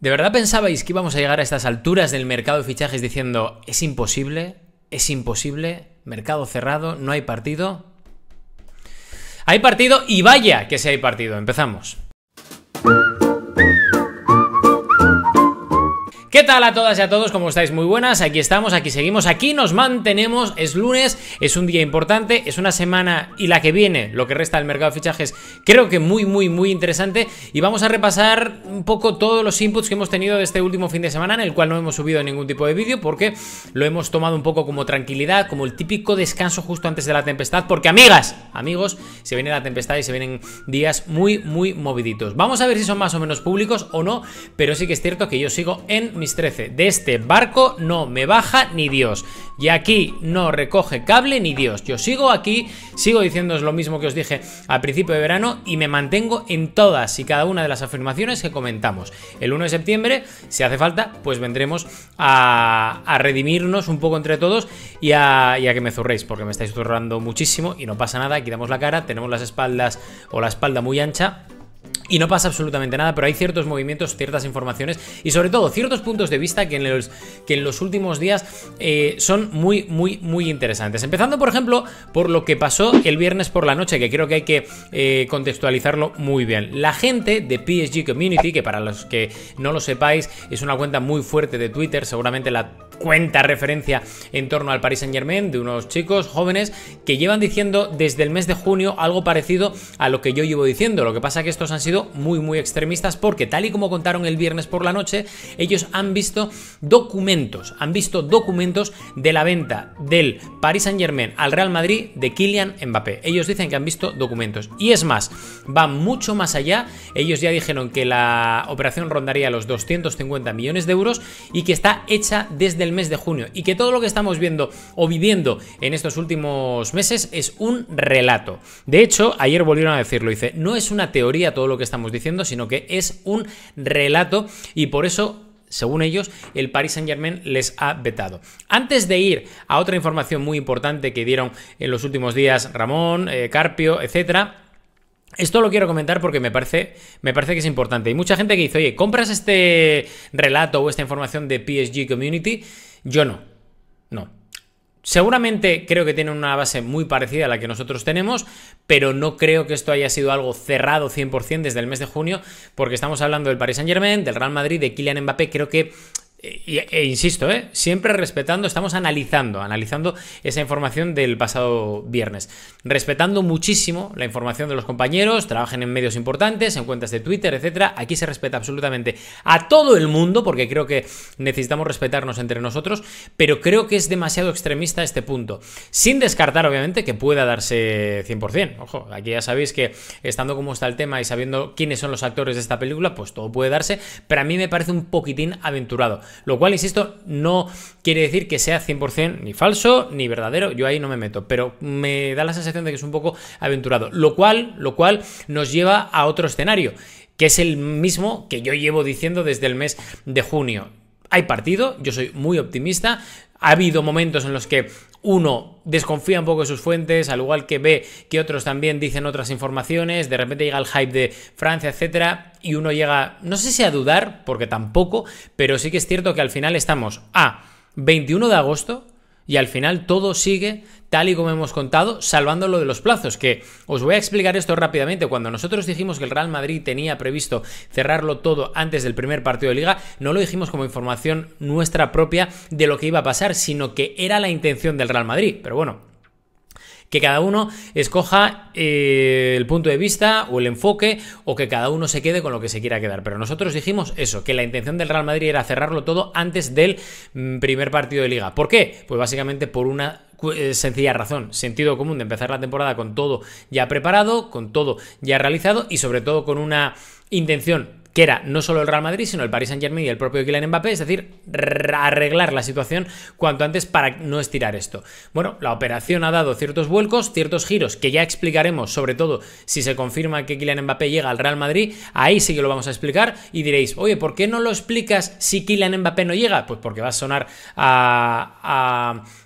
¿De verdad pensabais que íbamos a llegar a estas alturas del mercado de fichajes diciendo es imposible, es imposible, mercado cerrado, no hay partido? Hay partido y vaya que si hay partido, empezamos. ¿Qué tal a todas y a todos? ¿Cómo estáis? Muy buenas, aquí estamos, aquí seguimos, aquí nos mantenemos, es lunes, es un día importante, es una semana y la que viene, lo que resta del mercado de fichajes, creo que muy, muy, muy interesante y vamos a repasar un poco todos los inputs que hemos tenido de este último fin de semana, en el cual no hemos subido ningún tipo de vídeo porque lo hemos tomado un poco como tranquilidad, como el típico descanso justo antes de la tempestad, porque amigas, amigos, se viene la tempestad y se vienen días muy, muy moviditos. Vamos a ver si son más o menos públicos o no, pero sí que es cierto que yo sigo en mi 13. De este barco no me baja ni Dios. Y aquí no recoge cable ni Dios. Yo sigo aquí, sigo diciéndoos lo mismo que os dije al principio de verano y me mantengo en todas y cada una de las afirmaciones que comentamos. El 1 de septiembre, si hace falta, pues vendremos a, redimirnos un poco entre todos y a, que me zurréis, porque me estáis zurrando muchísimo y no pasa nada, quitamos la cara, tenemos las espaldas o la espalda muy ancha y no pasa absolutamente nada, pero hay ciertos movimientos, ciertas informaciones y sobre todo ciertos puntos de vista que en los, que en los últimos días eh, son muy, muy, muy interesantes. Empezando, por ejemplo, por lo que pasó el viernes por la noche, que creo que hay que eh, contextualizarlo muy bien. La gente de PSG Community, que para los que no lo sepáis es una cuenta muy fuerte de Twitter, seguramente la cuenta referencia en torno al Paris Saint Germain de unos chicos jóvenes que llevan diciendo desde el mes de junio algo parecido a lo que yo llevo diciendo. Lo que pasa que estos han sido muy muy extremistas porque tal y como contaron el viernes por la noche, ellos han visto documentos, han visto documentos de la venta del Paris Saint Germain al Real Madrid de Kylian Mbappé. Ellos dicen que han visto documentos y es más, va mucho más allá. Ellos ya dijeron que la operación rondaría los 250 millones de euros y que está hecha desde el mes de junio y que todo lo que estamos viendo o viviendo en estos últimos meses es un relato. De hecho, ayer volvieron a decirlo, dice, no es una teoría todo lo que estamos diciendo, sino que es un relato y por eso según ellos, el Paris Saint-Germain les ha vetado. Antes de ir a otra información muy importante que dieron en los últimos días Ramón, eh, Carpio, etcétera, esto lo quiero comentar porque me parece, me parece que es importante. Y mucha gente que dice, oye, ¿compras este relato o esta información de PSG Community? Yo no. No. Seguramente creo que tiene una base muy parecida a la que nosotros tenemos, pero no creo que esto haya sido algo cerrado 100% desde el mes de junio, porque estamos hablando del Paris Saint-Germain, del Real Madrid, de Kylian Mbappé. Creo que e, insisto, ¿eh? siempre respetando, estamos analizando, analizando esa información del pasado viernes. Respetando muchísimo la información de los compañeros, trabajen en medios importantes, en cuentas de Twitter, etcétera. Aquí se respeta absolutamente a todo el mundo, porque creo que necesitamos respetarnos entre nosotros, pero creo que es demasiado extremista este punto. Sin descartar, obviamente, que pueda darse 100%. Ojo, aquí ya sabéis que estando como está el tema y sabiendo quiénes son los actores de esta película, pues todo puede darse, pero a mí me parece un poquitín aventurado. Lo cual, insisto, no quiere decir que sea 100% ni falso ni verdadero, yo ahí no me meto, pero me da la sensación de que es un poco aventurado, lo cual, lo cual nos lleva a otro escenario, que es el mismo que yo llevo diciendo desde el mes de junio. Hay partido, yo soy muy optimista, ha habido momentos en los que uno desconfía un poco de sus fuentes, al igual que ve que otros también dicen otras informaciones, de repente llega el hype de Francia, etcétera, y uno llega, no sé si a dudar, porque tampoco, pero sí que es cierto que al final estamos a 21 de agosto, y al final todo sigue tal y como hemos contado, salvando lo de los plazos, que os voy a explicar esto rápidamente. Cuando nosotros dijimos que el Real Madrid tenía previsto cerrarlo todo antes del primer partido de liga, no lo dijimos como información nuestra propia de lo que iba a pasar, sino que era la intención del Real Madrid. Pero bueno, que cada uno escoja eh, el punto de vista o el enfoque o que cada uno se quede con lo que se quiera quedar. Pero nosotros dijimos eso, que la intención del Real Madrid era cerrarlo todo antes del mm, primer partido de liga. ¿Por qué? Pues básicamente por una eh, sencilla razón, sentido común de empezar la temporada con todo ya preparado, con todo ya realizado y sobre todo con una intención que era no solo el Real Madrid, sino el Paris Saint-Germain y el propio Kylian Mbappé, es decir, arreglar la situación cuanto antes para no estirar esto. Bueno, la operación ha dado ciertos vuelcos, ciertos giros que ya explicaremos, sobre todo si se confirma que Kylian Mbappé llega al Real Madrid, ahí sí que lo vamos a explicar y diréis, "Oye, ¿por qué no lo explicas si Kylian Mbappé no llega?" Pues porque va a sonar a, a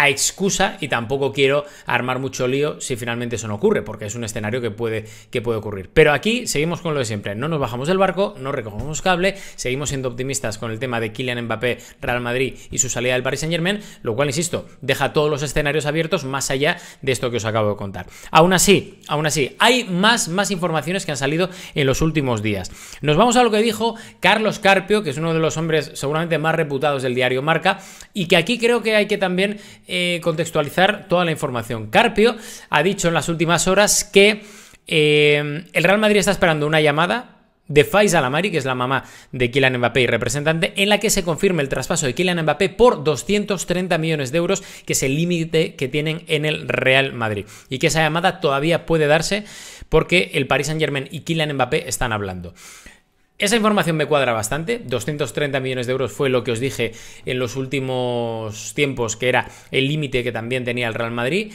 a excusa y tampoco quiero armar mucho lío si finalmente eso no ocurre, porque es un escenario que puede, que puede ocurrir. Pero aquí seguimos con lo de siempre, no nos bajamos del barco, no recogemos cable, seguimos siendo optimistas con el tema de Kylian Mbappé, Real Madrid y su salida del Paris Saint Germain, lo cual, insisto, deja todos los escenarios abiertos más allá de esto que os acabo de contar. Aún así, aún así, hay más, más informaciones que han salido en los últimos días. Nos vamos a lo que dijo Carlos Carpio, que es uno de los hombres seguramente más reputados del diario Marca, y que aquí creo que hay que también eh, contextualizar toda la información. Carpio ha dicho en las últimas horas que eh, el Real Madrid está esperando una llamada de Faisal Alamari, que es la mamá de Kylian Mbappé y representante, en la que se confirme el traspaso de Kylian Mbappé por 230 millones de euros, que es el límite que tienen en el Real Madrid. Y que esa llamada todavía puede darse porque el Paris Saint-Germain y Kylian Mbappé están hablando. Esa información me cuadra bastante. 230 millones de euros fue lo que os dije en los últimos tiempos, que era el límite que también tenía el Real Madrid.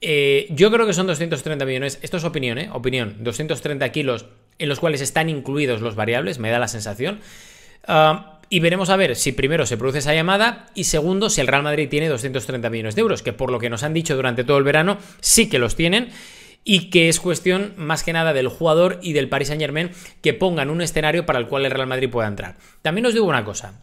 Eh, yo creo que son 230 millones. Esto es opinión, ¿eh? Opinión. 230 kilos en los cuales están incluidos los variables, me da la sensación. Ah, y veremos a ver si primero se produce esa llamada y segundo si el Real Madrid tiene 230 millones de euros, que por lo que nos han dicho durante todo el verano sí que los tienen y que es cuestión más que nada del jugador y del Paris Saint Germain que pongan un escenario para el cual el Real Madrid pueda entrar. También os digo una cosa,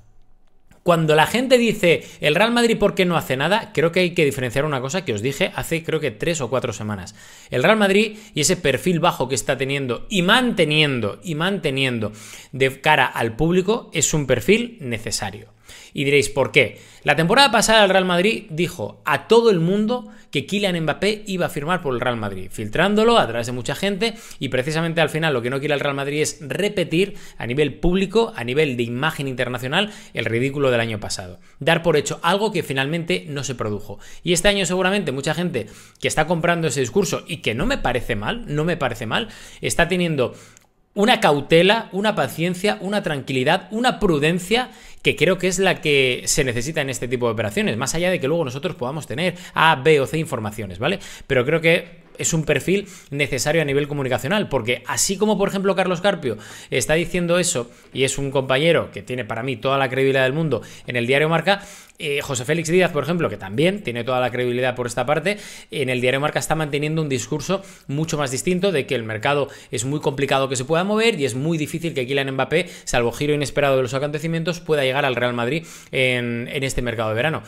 cuando la gente dice el Real Madrid por qué no hace nada, creo que hay que diferenciar una cosa que os dije hace creo que tres o cuatro semanas. El Real Madrid y ese perfil bajo que está teniendo y manteniendo y manteniendo de cara al público es un perfil necesario. Y diréis, ¿por qué? La temporada pasada el Real Madrid dijo a todo el mundo que Kylian Mbappé iba a firmar por el Real Madrid, filtrándolo a través de mucha gente y precisamente al final lo que no quiere el Real Madrid es repetir a nivel público, a nivel de imagen internacional, el ridículo del año pasado. Dar por hecho algo que finalmente no se produjo. Y este año seguramente mucha gente que está comprando ese discurso y que no me parece mal, no me parece mal, está teniendo una cautela, una paciencia, una tranquilidad, una prudencia que creo que es la que se necesita en este tipo de operaciones, más allá de que luego nosotros podamos tener A, B o C informaciones, ¿vale? Pero creo que es un perfil necesario a nivel comunicacional, porque así como por ejemplo Carlos Carpio está diciendo eso y es un compañero que tiene para mí toda la credibilidad del mundo en el diario Marca, eh, José Félix Díaz, por ejemplo, que también tiene toda la credibilidad por esta parte, en el diario Marca está manteniendo un discurso mucho más distinto de que el mercado es muy complicado que se pueda mover y es muy difícil que Kylian Mbappé, salvo giro inesperado de los acontecimientos, pueda llegar al Real Madrid en este mercado de verano.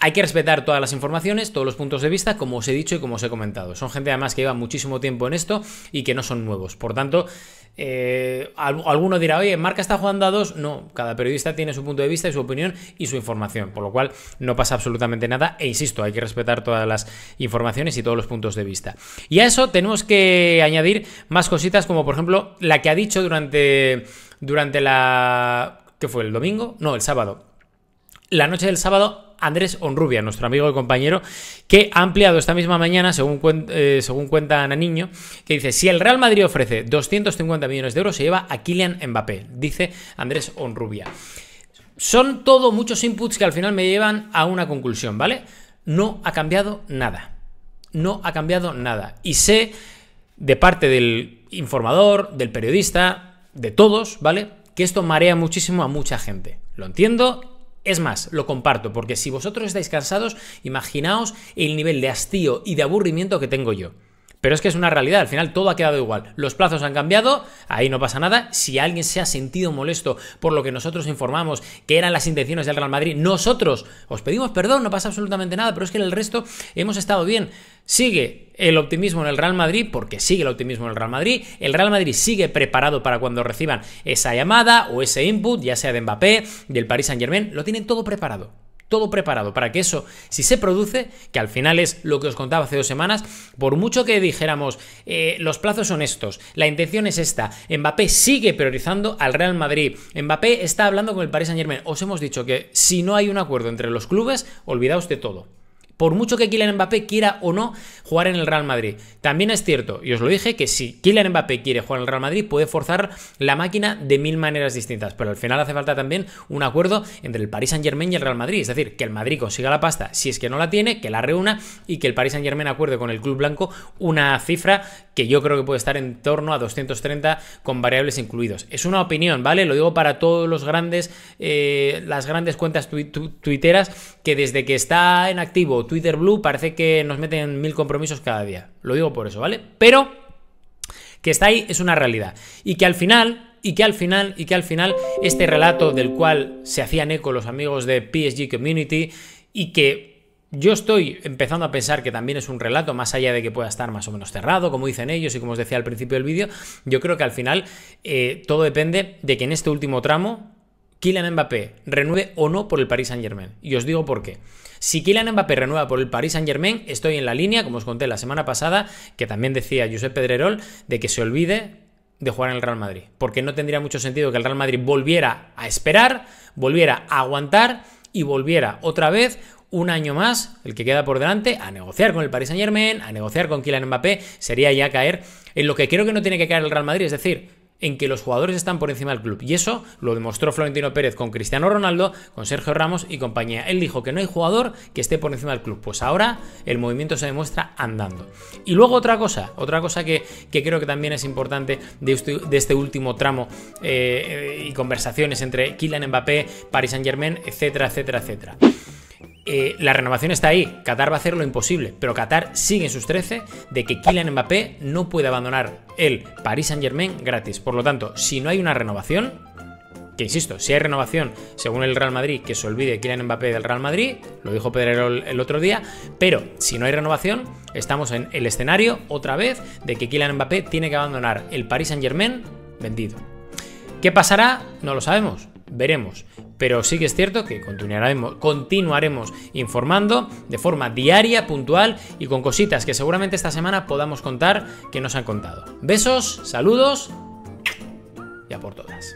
Hay que respetar todas las informaciones, todos los puntos de vista, como os he dicho y como os he comentado. Son gente además que lleva muchísimo tiempo en esto y que no son nuevos. Por tanto, eh, alguno dirá, oye, Marca está jugando a dos. No, cada periodista tiene su punto de vista y su opinión y su información, por lo cual no pasa absolutamente nada. E insisto, hay que respetar todas las informaciones y todos los puntos de vista. Y a eso tenemos que añadir más cositas, como por ejemplo la que ha dicho durante, durante la. ¿Qué fue? ¿El domingo? No, el sábado. La noche del sábado Andrés Onrubia, nuestro amigo y compañero, que ha ampliado esta misma mañana, según, eh, según cuenta Ana Niño, que dice, si el Real Madrid ofrece 250 millones de euros, se lleva a Kylian Mbappé, dice Andrés Onrubia. Son todos muchos inputs que al final me llevan a una conclusión, ¿vale? No ha cambiado nada. No ha cambiado nada. Y sé, de parte del informador, del periodista, de todos, ¿vale? Que esto marea muchísimo a mucha gente. Lo entiendo es más, lo comparto, porque si vosotros estáis cansados, imaginaos el nivel de hastío y de aburrimiento que tengo yo. Pero es que es una realidad, al final todo ha quedado igual. Los plazos han cambiado, ahí no pasa nada. Si alguien se ha sentido molesto por lo que nosotros informamos que eran las intenciones del Real Madrid, nosotros os pedimos perdón, no pasa absolutamente nada, pero es que en el resto hemos estado bien. Sigue el optimismo en el Real Madrid, porque sigue el optimismo en el Real Madrid. El Real Madrid sigue preparado para cuando reciban esa llamada o ese input, ya sea de Mbappé, del Paris Saint Germain, lo tienen todo preparado todo preparado para que eso, si se produce, que al final es lo que os contaba hace dos semanas, por mucho que dijéramos eh, los plazos son estos, la intención es esta, Mbappé sigue priorizando al Real Madrid, Mbappé está hablando con el Paris Saint Germain, os hemos dicho que si no hay un acuerdo entre los clubes, olvidaos de todo. Por mucho que Kylian Mbappé quiera o no jugar en el Real Madrid. También es cierto, y os lo dije, que si Kylian Mbappé quiere jugar en el Real Madrid, puede forzar la máquina de mil maneras distintas. Pero al final hace falta también un acuerdo entre el Paris Saint Germain y el Real Madrid. Es decir, que el Madrid consiga la pasta si es que no la tiene, que la reúna y que el Paris Saint Germain acuerde con el Club Blanco una cifra que yo creo que puede estar en torno a 230 con variables incluidos. Es una opinión, ¿vale? Lo digo para todos los grandes, eh, las grandes cuentas tuiteras que desde que está en activo Twitter Blue parece que nos meten mil compromisos cada día. Lo digo por eso, ¿vale? Pero que está ahí es una realidad. Y que al final, y que al final, y que al final, este relato del cual se hacían eco los amigos de PSG Community y que yo estoy empezando a pensar que también es un relato, más allá de que pueda estar más o menos cerrado, como dicen ellos y como os decía al principio del vídeo, yo creo que al final eh, todo depende de que en este último tramo Kylian Mbappé renueve o no por el Paris Saint Germain. Y os digo por qué. Si Kylian Mbappé renueva por el Paris Saint Germain, estoy en la línea, como os conté la semana pasada, que también decía Josep Pedrerol, de que se olvide de jugar en el Real Madrid. Porque no tendría mucho sentido que el Real Madrid volviera a esperar, volviera a aguantar y volviera otra vez un año más, el que queda por delante, a negociar con el Paris Saint Germain, a negociar con Kylian Mbappé, sería ya caer en lo que creo que no tiene que caer el Real Madrid, es decir, en que los jugadores están por encima del club. Y eso lo demostró Florentino Pérez con Cristiano Ronaldo, con Sergio Ramos y compañía. Él dijo que no hay jugador que esté por encima del club. Pues ahora el movimiento se demuestra andando. Y luego otra cosa, otra cosa que, creo que también es importante de este, este último tramo eh, eh, y conversaciones entre Kylian Mbappé, Paris Saint Germain, etcétera, etcétera, etcétera. Eh, la renovación está ahí. Qatar va a hacer lo imposible, pero Qatar sigue en sus 13 de que Kylian Mbappé no puede abandonar el Paris Saint-Germain gratis. Por lo tanto, si no hay una renovación, que insisto, si hay renovación según el Real Madrid, que se olvide Kylian Mbappé del Real Madrid, lo dijo Pedrero el otro día, pero si no hay renovación, estamos en el escenario otra vez de que Kylian Mbappé tiene que abandonar el Paris Saint-Germain vendido. ¿Qué pasará? No lo sabemos veremos. Pero sí que es cierto que continuaremos, continuaremos informando de forma diaria, puntual y con cositas que seguramente esta semana podamos contar que nos han contado. Besos, saludos y a por todas.